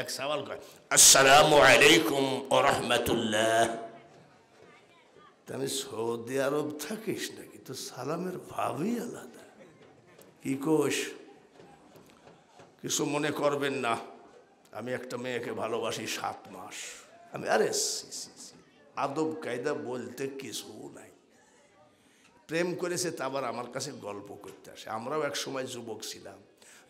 এক সওয়াল কয় আসসালামু আলাইকুম ও রহমতুল্লাহ তুমি সৌদি আরব থাকিস নাকি তো সালামের ভাবই আলাদা কি কোষ কিছু মনে করবেন না আমি একটা মেয়েকে ভালোবাসি সাত মাস আমি আরে আদব কায়দা বলতে কিছু নাই প্রেম করেছে তা আবার আমার কাছে গল্প করতে আসে আমরাও এক সময় যুবক ছিলাম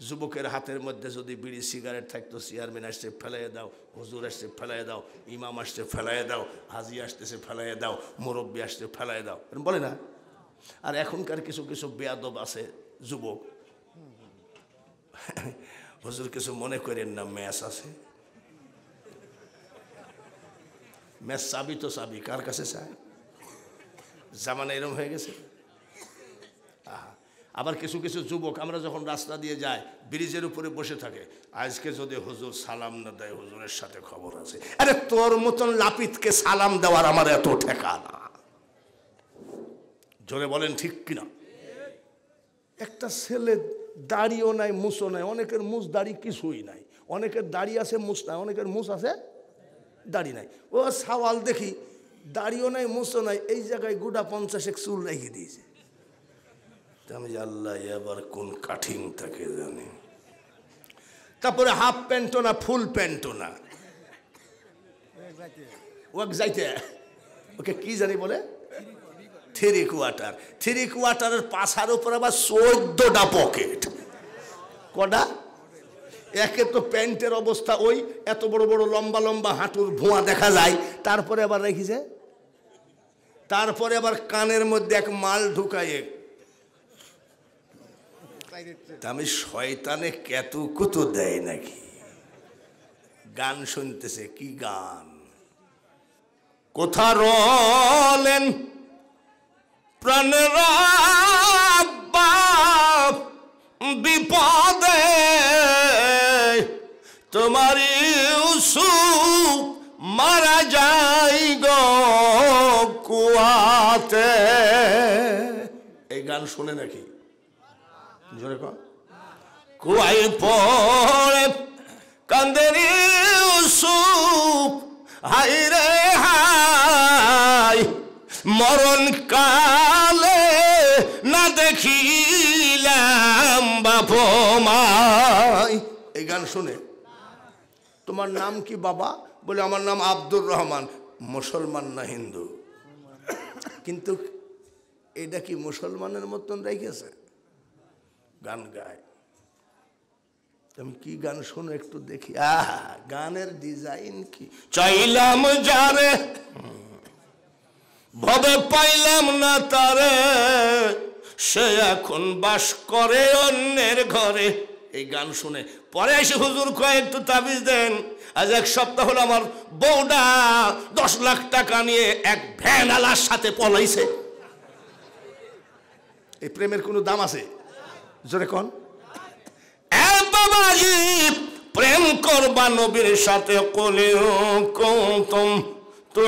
যুবকের হাতের মধ্যে যদি বিড়ি সিগারেট থাকতো চেয়ারম্যান আসছে ফেলাই দাও হুজুর আসছে ফেলাই দাও ইমাম আসছে ফেলাই দাও হাজি আসতেছে ফেলাই দাও মুরব্বী আসছে ফেলাই দাও বলে না আর এখনকার কিছু কিছু বেয়াদব আছে যুবক হুজুর কিছু মনে করেন না ম্যাচ আছে ম্যাচ চাবি তো চাবি কার কাছে চায় জামানা এরম হয়ে গেছে আবার কিছু কিছু যুবক আমরা যখন রাস্তা দিয়ে যাই ব্রিজের উপরে বসে থাকে আজকে যদি হুজুর সালাম না দেয় হুজুরের সাথে খবর আছে আরে তোর মতন লাপিতকে সালাম দেওয়ার আমার এত ঠেকা না জোরে বলেন ঠিক কিনা একটা ছেলে দাড়িও নাই মুসও নাই অনেকের মুস দাড়ি কিছুই নাই অনেকের দাড়ি আছে মুস নাই অনেকের মুস আছে দাড়ি নাই ও সাওয়াল দেখি দাড়িও নাই মুসও নাই এই জায়গায় গোটা পঞ্চাশেক চুল রেখে দিয়েছে আমি জানলা আবার কোন কাঠিন থাকে জানি তারপরে হাফ প্যান্ট না ফুল প্যান্ট না ওয়াক যাইতে ওকে কি জানি বলে থ্রি কোয়ার্টার থ্রি কোয়ার্টারের পাশার উপর আবার চোদ্দটা পকেট কটা একে তো প্যান্টের অবস্থা ওই এত বড় বড় লম্বা লম্বা হাঁটুর ভোঁয়া দেখা যায় তারপরে আবার রেখেছে তারপরে আবার কানের মধ্যে এক মাল ঢুকায় আমি শয়তানে কেতু কত দেয় নাকি গান শুনতেছে কি গান কোথা রলেন প্রাণের বিপদে তোমার ইউসুফ মারা যাই গুয়াতে এই গান শুনে নাকি জোরে কর কুয়াই পড়ে কান্দেরি সুপ হাই রে হাই মরণ কালে না দেখিলাম বাপ মাই এই গান শুনে তোমার নাম কি বাবা বলে আমার নাম আব্দুর রহমান মুসলমান না হিন্দু কিন্তু এটা কি মুসলমানের মতন রেখেছে গান গায় তুমি কি গান শোনো একটু দেখি আহ গানের ডিজাইন কি চাইলাম যারে ভবে পাইলাম না তারে সে এখন বাস করে অন্যের ঘরে এই গান শুনে পরে এসে হুজুর কয়ে একটু তাবিজ দেন আজ এক সপ্তাহ হলো আমার বউডা দশ লাখ টাকা নিয়ে এক ভ্যান আলার সাথে পলাইছে এই প্রেমের কোনো দাম আছে জোরে কোন প্রেম করবা নবীর সাথে কোলে কৌতম তো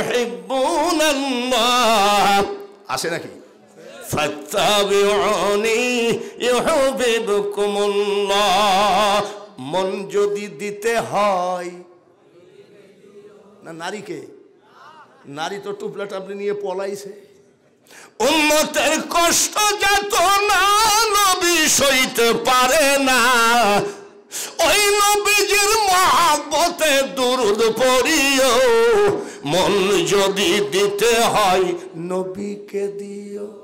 আছে নাকি মন যদি দিতে হয় না নারীকে নারী তো টুপলা টাপলি নিয়ে পলাইছে উন্নতের কষ্ট যত না সইতে পারে না ওই নবীজির মহাবতে দুরুদ পড়িও মন যদি দিতে হয় নবীকে দিও